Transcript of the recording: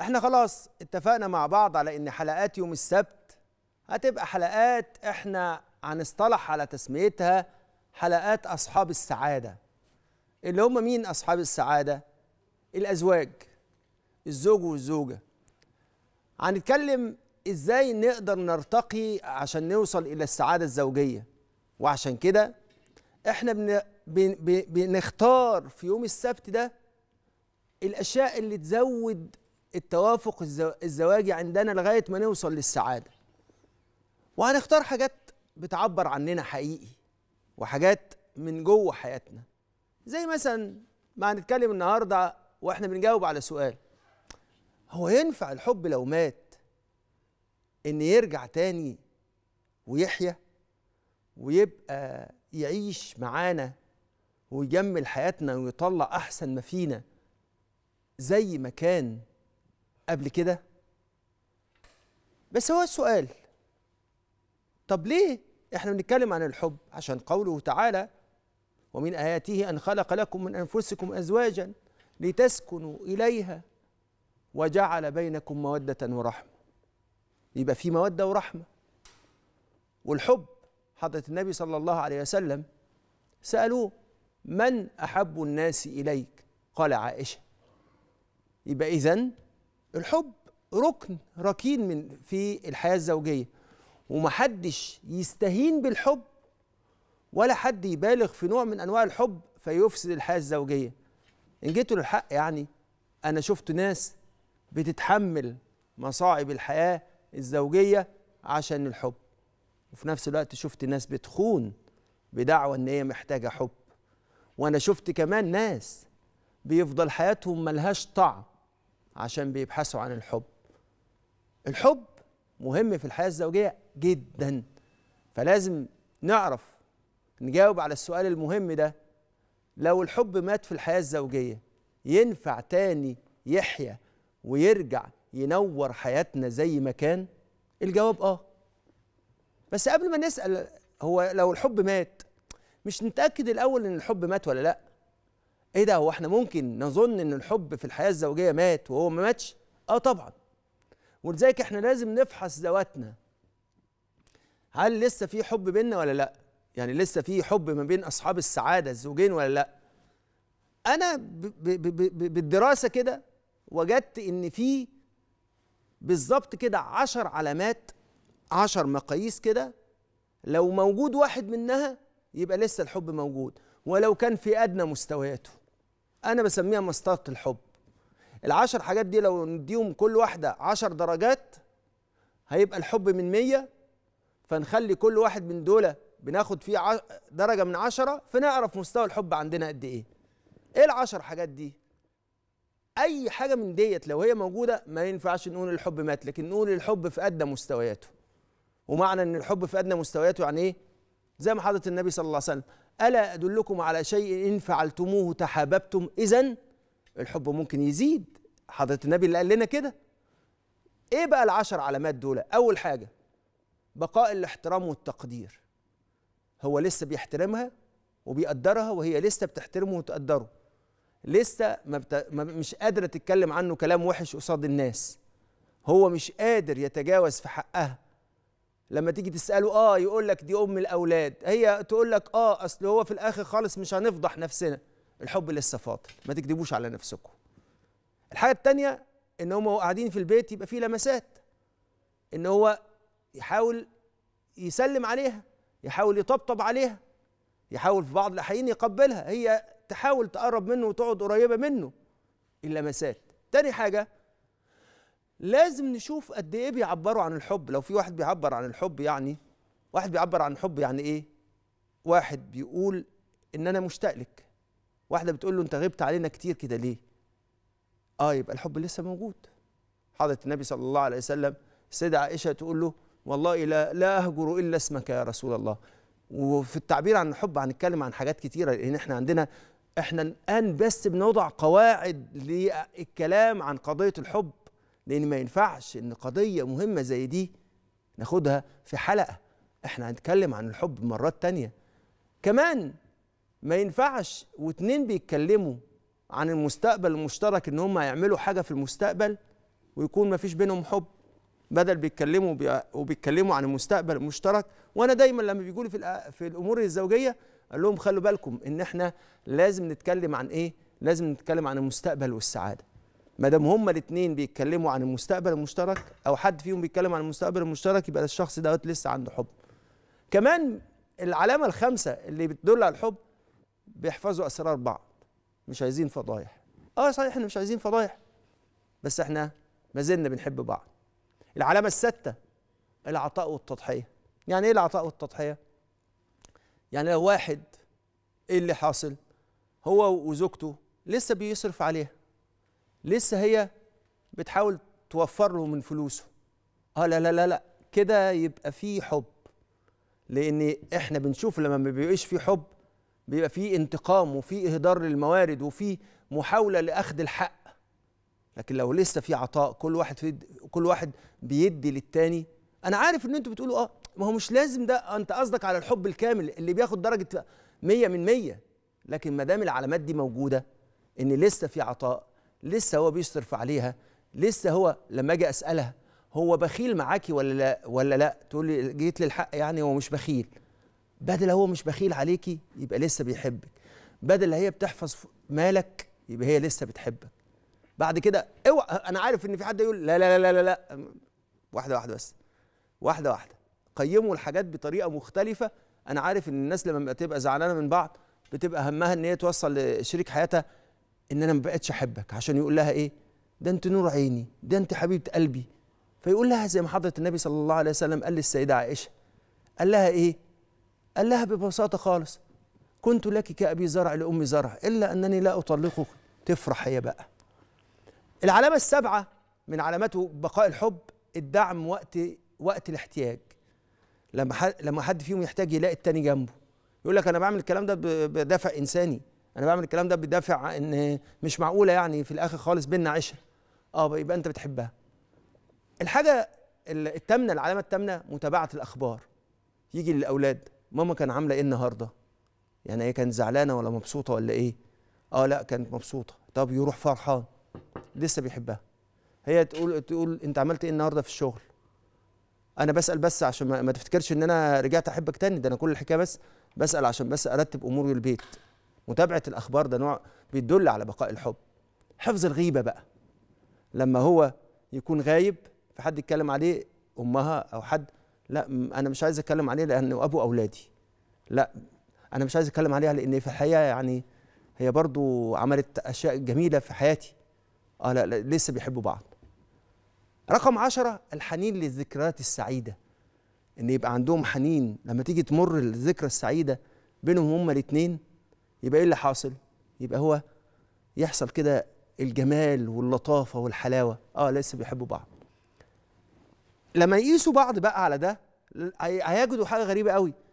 احنا خلاص اتفقنا مع بعض على ان حلقات يوم السبت هتبقى حلقات احنا هنصطلح على تسميتها حلقات اصحاب السعاده اللي هم مين اصحاب السعاده الازواج الزوج والزوجه هنتكلم ازاي نقدر نرتقي عشان نوصل الى السعاده الزوجيه وعشان كده احنا بن... بن... بنختار في يوم السبت ده الاشياء اللي تزود التوافق الزواجي عندنا لغايه ما نوصل للسعاده وهنختار حاجات بتعبر عننا حقيقي وحاجات من جوه حياتنا زي مثلا ما هنتكلم النهارده واحنا بنجاوب على سؤال هو ينفع الحب لو مات ان يرجع تاني ويحيا ويبقى يعيش معانا ويجمل حياتنا ويطلع احسن ما فينا زي ما كان قبل كده بس هو السؤال طب ليه احنا بنتكلم عن الحب عشان قوله تعالى ومن آياته أن خلق لكم من أنفسكم أزواجا لتسكنوا إليها وجعل بينكم مودة ورحمة يبقى في مودة ورحمة والحب حضرة النبي صلى الله عليه وسلم سألوه من أحب الناس إليك قال عائشة يبقى إذن الحب ركن ركين من في الحياه الزوجيه ومحدش يستهين بالحب ولا حد يبالغ في نوع من انواع الحب فيفسد الحياه الزوجيه ان جيتوا للحق يعني انا شفت ناس بتتحمل مصاعب الحياه الزوجيه عشان الحب وفي نفس الوقت شفت ناس بتخون بدعوى ان هي محتاجه حب وانا شفت كمان ناس بيفضل حياتهم ملهاش طعم عشان بيبحثوا عن الحب الحب مهم في الحياة الزوجية جدا فلازم نعرف نجاوب على السؤال المهم ده لو الحب مات في الحياة الزوجية ينفع تاني يحيا ويرجع ينور حياتنا زي ما كان الجواب اه بس قبل ما نسأل هو لو الحب مات مش نتأكد الأول إن الحب مات ولا لأ ايه ده هو احنا ممكن نظن ان الحب في الحياه الزوجيه مات وهو ما ماتش اه طبعا ولذلك احنا لازم نفحص ذواتنا هل لسه في حب بينا ولا لا يعني لسه في حب ما بين اصحاب السعاده الزوجين ولا لا انا ب ب ب بالدراسه كده وجدت ان في بالظبط كده عشر علامات عشر مقاييس كده لو موجود واحد منها يبقى لسه الحب موجود ولو كان في ادنى مستوياته انا بسميها مسطره الحب العشر حاجات دي لو نديهم كل واحده عشر درجات هيبقى الحب من مية فنخلي كل واحد من دول بناخد فيه درجه من عشرة فنعرف مستوى الحب عندنا قد ايه ايه العشر حاجات دي اي حاجه من ديت لو هي موجوده ما ينفعش نقول الحب مات لكن نقول الحب في ادنى مستوياته ومعنى ان الحب في ادنى مستوياته يعني ايه زي ما حضره النبي صلى الله عليه وسلم ألا أدلكم على شيء إن فعلتموه تحاببتم إذا الحب ممكن يزيد حضرة النبي اللي قال لنا كده إيه بقى العشر علامات دول أول حاجة بقاء الاحترام والتقدير هو لسه بيحترمها وبيقدرها وهي لسه بتحترمه وتقدره لسه ما بت... ما مش قادرة تتكلم عنه كلام وحش قصاد الناس هو مش قادر يتجاوز في حقها لما تيجي تساله اه يقول لك دي ام الاولاد هي تقول لك اه اصل هو في الاخر خالص مش هنفضح نفسنا الحب لسه فاضل ما تكذبوش على نفسكم الحاجه التانية ان هم قاعدين في البيت يبقى فيه لمسات ان هو يحاول يسلم عليها يحاول يطبطب عليها يحاول في بعض الاحيان يقبلها هي تحاول تقرب منه وتقعد قريبه منه إيه اللمسات تاني حاجه لازم نشوف قد ايه بيعبروا عن الحب لو في واحد بيعبر عن الحب يعني واحد بيعبر عن الحب يعني ايه واحد بيقول ان انا مشتاق لك واحده بتقول له انت غبت علينا كتير كده ليه اه يبقى الحب لسه موجود حضره النبي صلى الله عليه وسلم السيده عائشه تقول له والله لا لا اهجر الا اسمك يا رسول الله وفي التعبير عن الحب هنتكلم عن حاجات كتيره لان احنا عندنا احنا الان بس بنوضع قواعد للكلام عن قضيه الحب لان ما ينفعش ان قضيه مهمه زي دي ناخدها في حلقه احنا هنتكلم عن الحب مرات تانية كمان ما ينفعش واتنين بيتكلموا عن المستقبل المشترك ان هم هيعملوا حاجه في المستقبل ويكون ما فيش بينهم حب بدل بيتكلموا وبيتكلموا عن المستقبل المشترك وانا دايما لما بيقولوا في في الامور الزوجيه اقول لهم خلوا بالكم ان احنا لازم نتكلم عن ايه لازم نتكلم عن المستقبل والسعاده ما دام هما الاثنين بيتكلموا عن المستقبل المشترك او حد فيهم بيتكلم عن المستقبل المشترك يبقى الشخص دوت لسه عنده حب كمان العلامه الخامسه اللي بتدل على الحب بيحفظوا اسرار بعض مش عايزين فضايح اه صحيح احنا مش عايزين فضايح بس احنا ما زلنا بنحب بعض العلامه السادسه العطاء والتضحيه يعني ايه العطاء والتضحيه يعني لو واحد ايه اللي حاصل هو وزوجته لسه بيصرف عليها لسه هي بتحاول توفر له من فلوسه اه لا لا لا لا كده يبقى في حب لان احنا بنشوف لما ما بيبقاش في حب بيبقى في انتقام وفي اهدار للموارد وفي محاوله لاخذ الحق لكن لو لسه في عطاء كل واحد في كل واحد بيدي للتاني انا عارف ان انتوا بتقولوا اه ما هو مش لازم ده انت قصدك على الحب الكامل اللي بياخد درجه 100 من 100 لكن ما دام العلامات دي موجوده ان لسه في عطاء لسه هو بيصرف عليها لسه هو لما اجي اسالها هو بخيل معاكي ولا لا ولا لا تقول لي جيت للحق يعني هو مش بخيل بدل هو مش بخيل عليكي يبقى لسه بيحبك بدل هي بتحفظ مالك يبقى هي لسه بتحبك بعد كده اوعى انا عارف ان في حد يقول لا لا لا لا لا واحده واحده بس واحده واحده قيموا الحاجات بطريقه مختلفه انا عارف ان الناس لما بتبقى زعلانه من بعض بتبقى همها ان هي توصل لشريك حياتها ان انا ما بقتش احبك عشان يقول لها ايه ده انت نور عيني ده انت حبيبه قلبي فيقول لها زي ما حضره النبي صلى الله عليه وسلم قال للسيده عائشه قال لها ايه قال لها ببساطه خالص كنت لك كأبي زرع لأم زرع إلا أنني لا أطلقك تفرح هي بقى العلامة السابعة من علامات بقاء الحب الدعم وقت وقت الاحتياج لما لما حد فيهم يحتاج يلاقي التاني جنبه يقول لك أنا بعمل الكلام ده بدافع إنساني انا بعمل الكلام ده بدافع ان مش معقوله يعني في الاخر خالص بينا عشره اه يبقى انت بتحبها الحاجه التامنه العلامه التامنه متابعه الاخبار يجي للاولاد ماما كان عامله ايه النهارده يعني هي كانت زعلانه ولا مبسوطه ولا ايه اه لا كانت مبسوطه طب يروح فرحان لسه بيحبها هي تقول تقول انت عملت ايه النهارده في الشغل انا بسال بس عشان ما تفتكرش ان انا رجعت احبك تاني ده انا كل الحكايه بس بسال عشان بس ارتب اموري البيت متابعة الأخبار ده نوع بيدل على بقاء الحب حفظ الغيبة بقى لما هو يكون غايب فحد يتكلم عليه أمها أو حد لا أنا مش عايز أتكلم عليه لأنه أبو أولادي لا أنا مش عايز أتكلم عليها لأن في الحقيقة يعني هي برضو عملت أشياء جميلة في حياتي آه لا, لا لسه بيحبوا بعض رقم عشرة الحنين للذكريات السعيدة إن يبقى عندهم حنين لما تيجي تمر الذكرى السعيدة بينهم هما الاتنين يبقى ايه اللي حاصل يبقى هو يحصل كده الجمال واللطافه والحلاوه اه لسه بيحبوا بعض لما يقيسوا بعض بقى على ده هيجدوا حاجه غريبه قوي